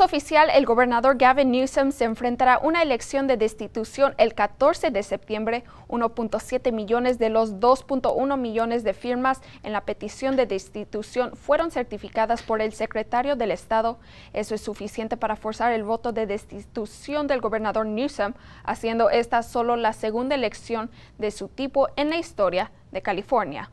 oficial, el gobernador Gavin Newsom se enfrentará a una elección de destitución el 14 de septiembre. 1.7 millones de los 2.1 millones de firmas en la petición de destitución fueron certificadas por el secretario del Estado. Eso es suficiente para forzar el voto de destitución del gobernador Newsom, haciendo esta solo la segunda elección de su tipo en la historia de California.